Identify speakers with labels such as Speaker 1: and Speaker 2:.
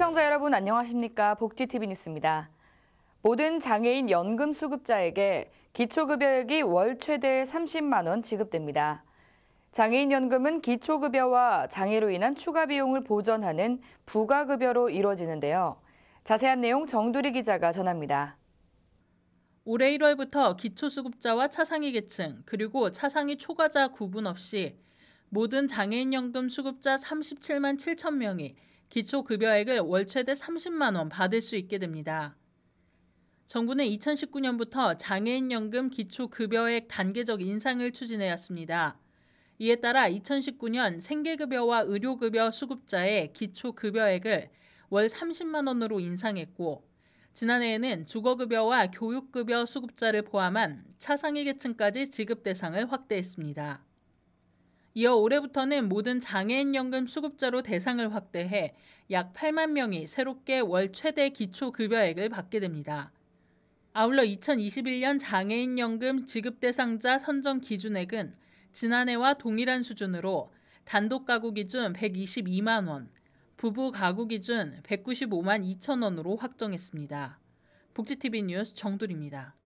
Speaker 1: 시청자 여러분 안녕하십니까? 복지TV 뉴스입니다. 모든 장애인 연금 수급자에게 기초급여액이 월 최대 30만 원 지급됩니다. 장애인 연금은 기초급여와 장애로 인한 추가 비용을 보전하는 부가급여로 이루어지는데요. 자세한 내용 정두리 기자가 전합니다. 올해
Speaker 2: 1월부터 기초수급자와 차상위 계층 그리고 차상위 초과자 구분 없이 모든 장애인 연금 수급자 37만 7천 명이 기초급여액을 월 최대 30만 원 받을 수 있게 됩니다. 정부는 2019년부터 장애인연금 기초급여액 단계적 인상을 추진해왔습니다. 이에 따라 2019년 생계급여와 의료급여 수급자의 기초급여액을 월 30만 원으로 인상했고, 지난해에는 주거급여와 교육급여 수급자를 포함한 차상위 계층까지 지급 대상을 확대했습니다. 이어 올해부터는 모든 장애인연금 수급자로 대상을 확대해 약 8만 명이 새롭게 월 최대 기초급여액을 받게 됩니다. 아울러 2021년 장애인연금 지급대상자 선정 기준액은 지난해와 동일한 수준으로 단독 가구 기준 122만 원, 부부 가구 기준 195만 2천 원으로 확정했습니다. 복지TV 뉴스 정돌입니다.